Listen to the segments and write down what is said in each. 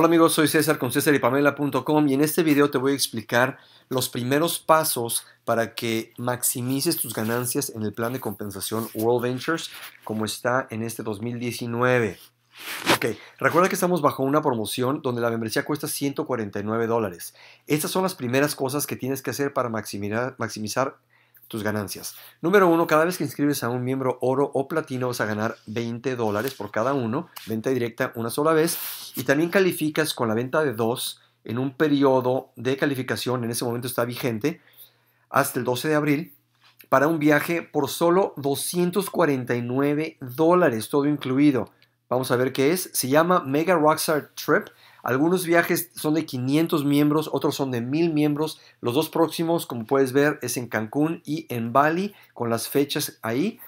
Hola amigos, soy César con César y Pamela.com y en este video te voy a explicar los primeros pasos para que maximices tus ganancias en el plan de compensación World Ventures como está en este 2019. Ok, recuerda que estamos bajo una promoción donde la membresía cuesta 149 dólares. Estas son las primeras cosas que tienes que hacer para maximizar, maximizar tus ganancias. Número uno, cada vez que inscribes a un miembro oro o platino vas a ganar 20 dólares por cada uno, venta directa una sola vez, y también calificas con la venta de dos en un periodo de calificación, en ese momento está vigente, hasta el 12 de abril, para un viaje por solo 249 dólares, todo incluido. Vamos a ver qué es. Se llama Mega Rockstar Trip algunos viajes son de 500 miembros, otros son de 1000 miembros. Los dos próximos, como puedes ver, es en Cancún y en Bali, con las fechas ahí.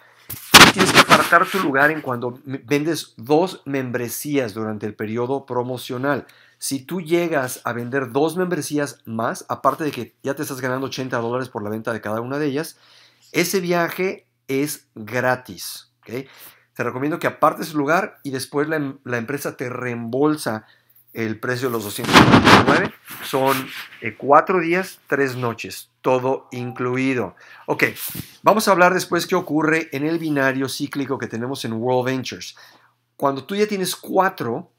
tienes que apartar tu lugar en cuando vendes dos membresías durante el periodo promocional. Si tú llegas a vender dos membresías más, aparte de que ya te estás ganando 80 dólares por la venta de cada una de ellas, ese viaje es gratis. ¿okay? Te recomiendo que apartes el lugar y después la empresa te reembolsa el precio de los 299. Son eh, cuatro días, tres noches, todo incluido. Ok, vamos a hablar después qué ocurre en el binario cíclico que tenemos en World Ventures. Cuando tú ya tienes cuatro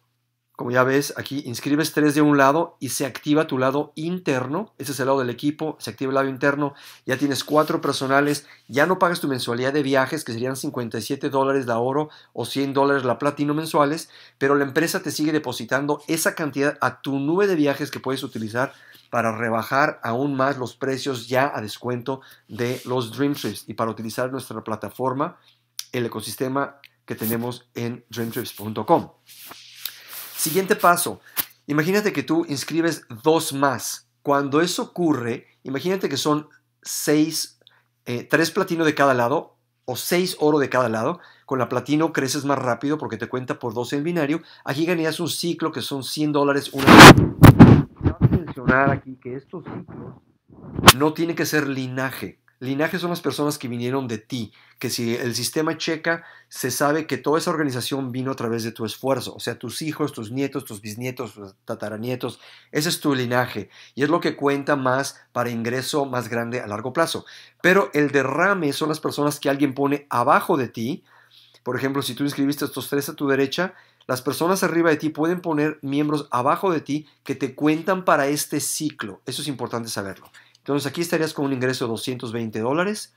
como ya ves, aquí inscribes tres de un lado y se activa tu lado interno. Ese es el lado del equipo, se activa el lado interno. Ya tienes cuatro personales, ya no pagas tu mensualidad de viajes, que serían 57 dólares la oro o 100 dólares la platino mensuales, pero la empresa te sigue depositando esa cantidad a tu nube de viajes que puedes utilizar para rebajar aún más los precios ya a descuento de los DreamTrips y para utilizar nuestra plataforma, el ecosistema que tenemos en dreamtrips.com. Siguiente paso. Imagínate que tú inscribes dos más. Cuando eso ocurre, imagínate que son seis, eh, tres platino de cada lado o seis oro de cada lado. Con la platino creces más rápido porque te cuenta por dos en binario. Aquí ganías un ciclo que son 100 dólares una vez. aquí que estos ciclos no tiene que ser linaje. Linaje son las personas que vinieron de ti, que si el sistema checa, se sabe que toda esa organización vino a través de tu esfuerzo, o sea, tus hijos, tus nietos, tus bisnietos, tus tataranietos, ese es tu linaje y es lo que cuenta más para ingreso más grande a largo plazo. Pero el derrame son las personas que alguien pone abajo de ti, por ejemplo, si tú inscribiste estos tres a tu derecha, las personas arriba de ti pueden poner miembros abajo de ti que te cuentan para este ciclo. Eso es importante saberlo. Entonces aquí estarías con un ingreso de 220 dólares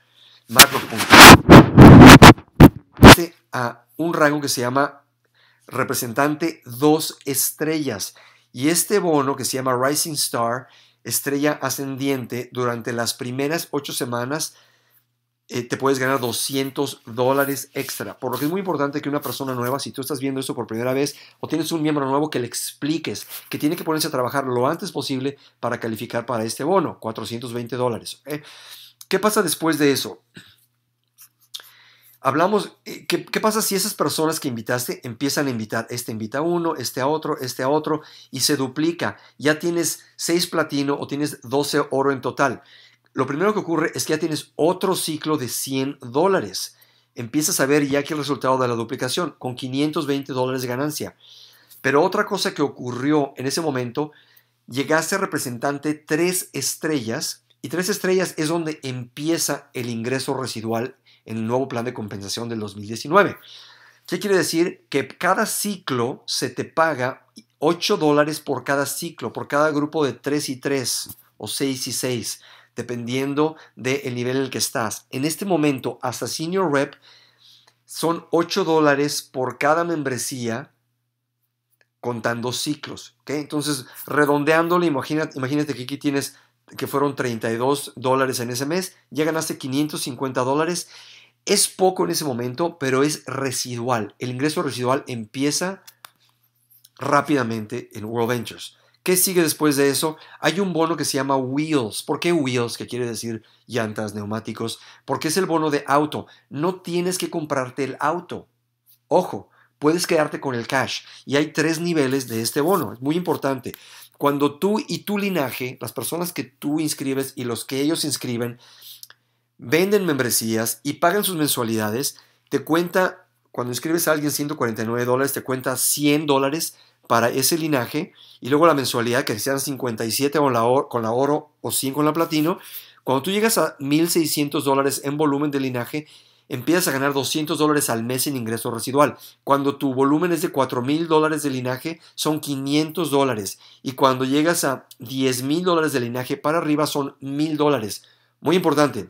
más A un rango que se llama representante dos estrellas. Y este bono que se llama Rising Star, estrella ascendiente, durante las primeras ocho semanas eh, te puedes ganar 200 dólares extra. Por lo que es muy importante que una persona nueva, si tú estás viendo esto por primera vez o tienes un miembro nuevo, que le expliques que tiene que ponerse a trabajar lo antes posible para calificar para este bono, 420 dólares. ¿eh? ¿Qué pasa después de eso? Hablamos, eh, ¿qué, ¿qué, pasa si esas personas que invitaste empiezan a invitar? Este invita a uno, este a otro, este a otro, y se duplica. Ya tienes 6 platino o tienes 12 oro en total lo primero que ocurre es que ya tienes otro ciclo de 100 dólares. Empiezas a ver ya que el resultado de la duplicación, con 520 dólares de ganancia. Pero otra cosa que ocurrió en ese momento, llegaste a representante tres estrellas, y tres estrellas es donde empieza el ingreso residual en el nuevo plan de compensación del 2019. ¿Qué quiere decir? Que cada ciclo se te paga 8 dólares por cada ciclo, por cada grupo de 3 y 3 o 6 y 6 dependiendo del nivel en el que estás. En este momento, hasta Senior Rep, son 8 dólares por cada membresía contando ciclos. ¿okay? Entonces, redondeándole, imagínate, imagínate que aquí tienes que fueron 32 dólares en ese mes, ya ganaste 550 dólares. Es poco en ese momento, pero es residual. El ingreso residual empieza rápidamente en World Ventures. ¿Qué sigue después de eso? Hay un bono que se llama Wheels. ¿Por qué Wheels? Que quiere decir llantas, neumáticos. Porque es el bono de auto. No tienes que comprarte el auto. Ojo, puedes quedarte con el cash. Y hay tres niveles de este bono. Es muy importante. Cuando tú y tu linaje, las personas que tú inscribes y los que ellos inscriben, venden membresías y pagan sus mensualidades, te cuenta, cuando inscribes a alguien 149 dólares, te cuenta 100 dólares para ese linaje y luego la mensualidad que sean 57 con la, con la oro o 100 con la platino. Cuando tú llegas a 1.600 dólares en volumen de linaje, empiezas a ganar 200 dólares al mes en ingreso residual. Cuando tu volumen es de 4,000 dólares de linaje, son 500 dólares. Y cuando llegas a 10,000 dólares de linaje para arriba, son 1000 dólares. Muy importante,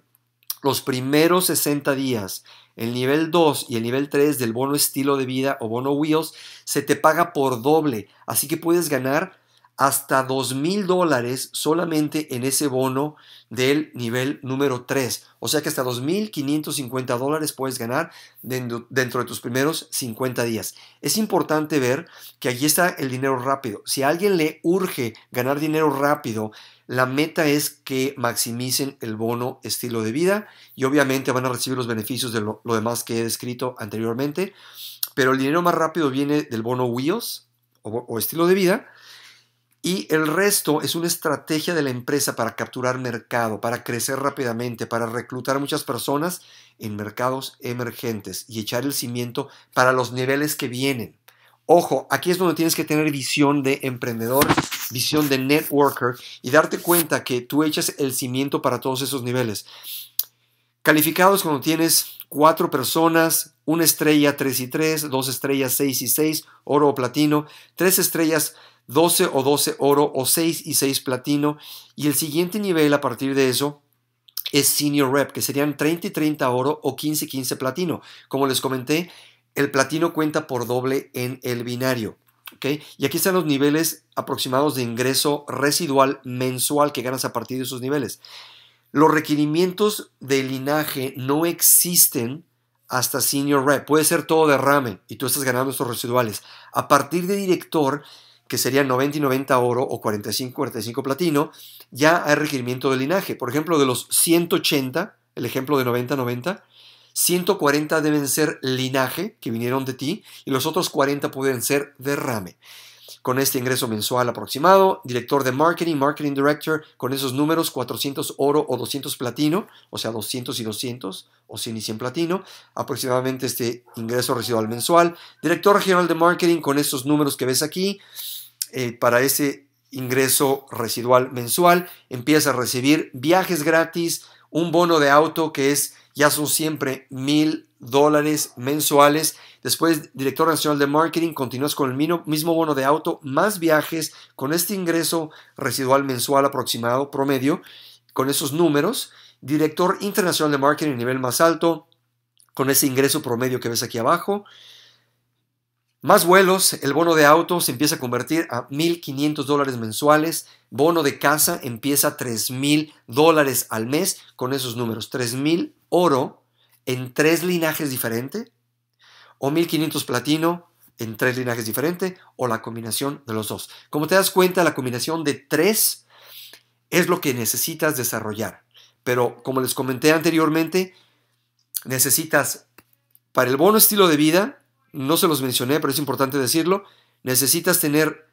los primeros 60 días, el nivel 2 y el nivel 3 del bono estilo de vida o bono Wheels, se te paga por doble. Así que puedes ganar hasta $2,000 mil dólares solamente en ese bono del nivel número 3. O sea que hasta 2.550 dólares puedes ganar dentro, de tus primeros 50 días. Es importante ver que allí está el dinero rápido. Si a alguien le urge ganar dinero rápido, la meta es que maximicen el bono estilo de vida y obviamente van a recibir los beneficios de lo, demás que he descrito anteriormente. Pero el dinero más rápido viene del bono Wheels o estilo de vida y el resto es una estrategia de la empresa para capturar mercado, para crecer rápidamente, para reclutar muchas personas en mercados emergentes y echar el cimiento para los niveles que vienen. Ojo, aquí es donde tienes que tener visión de emprendedor, visión de networker y darte cuenta que tú echas el cimiento para todos esos niveles. Calificados cuando tienes cuatro personas, una estrella 3 y 3, dos estrellas 6 y 6, oro o platino, tres estrellas 12 o 12 oro o 6 y 6 platino. Y el siguiente nivel a partir de eso es senior rep, que serían 30 y 30 oro o 15 y 15 platino. Como les comenté, el platino cuenta por doble en el binario. ¿okay? Y aquí están los niveles aproximados de ingreso residual mensual que ganas a partir de esos niveles. Los requerimientos de linaje no existen hasta senior rep. Puede ser todo derrame y tú estás ganando estos residuales. A partir de director, que serían 90 y 90 oro o 45 45 platino, ya hay requerimiento de linaje. Por ejemplo, de los 180, el ejemplo de 90-90, 140 deben ser linaje, que vinieron de ti, y los otros 40 pueden ser derrame con este ingreso mensual aproximado, director de marketing, marketing director, con esos números 400 oro o 200 platino, o sea, 200 y 200 o 100 y 100 platino, aproximadamente este ingreso residual mensual, director general de marketing con estos números que ves aquí, eh, para ese ingreso residual mensual, empieza a recibir viajes gratis, un bono de auto que es, ya son siempre mil dólares mensuales. Después, director nacional de marketing, continúas con el mismo bono de auto, más viajes, con este ingreso residual mensual aproximado, promedio, con esos números. Director internacional de marketing, nivel más alto, con ese ingreso promedio que ves aquí abajo. Más vuelos, el bono de auto se empieza a convertir a 1.500 dólares mensuales, bono de casa empieza a 3.000 dólares al mes con esos números, 3.000 oro en tres linajes diferentes, o 1500 platino en tres linajes diferentes, o la combinación de los dos. Como te das cuenta, la combinación de tres es lo que necesitas desarrollar. Pero como les comenté anteriormente, necesitas para el bono estilo de vida, no se los mencioné, pero es importante decirlo, necesitas tener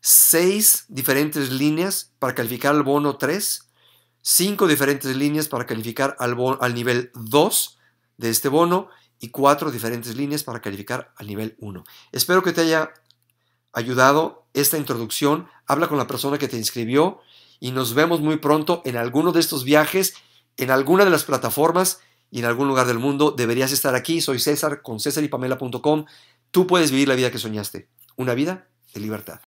seis diferentes líneas para calificar el bono 3, cinco diferentes líneas para calificar al, al nivel 2, de este bono y cuatro diferentes líneas para calificar al nivel 1. Espero que te haya ayudado esta introducción. Habla con la persona que te inscribió y nos vemos muy pronto en alguno de estos viajes, en alguna de las plataformas y en algún lugar del mundo. Deberías estar aquí. Soy César con césaripamela.com. Tú puedes vivir la vida que soñaste. Una vida de libertad.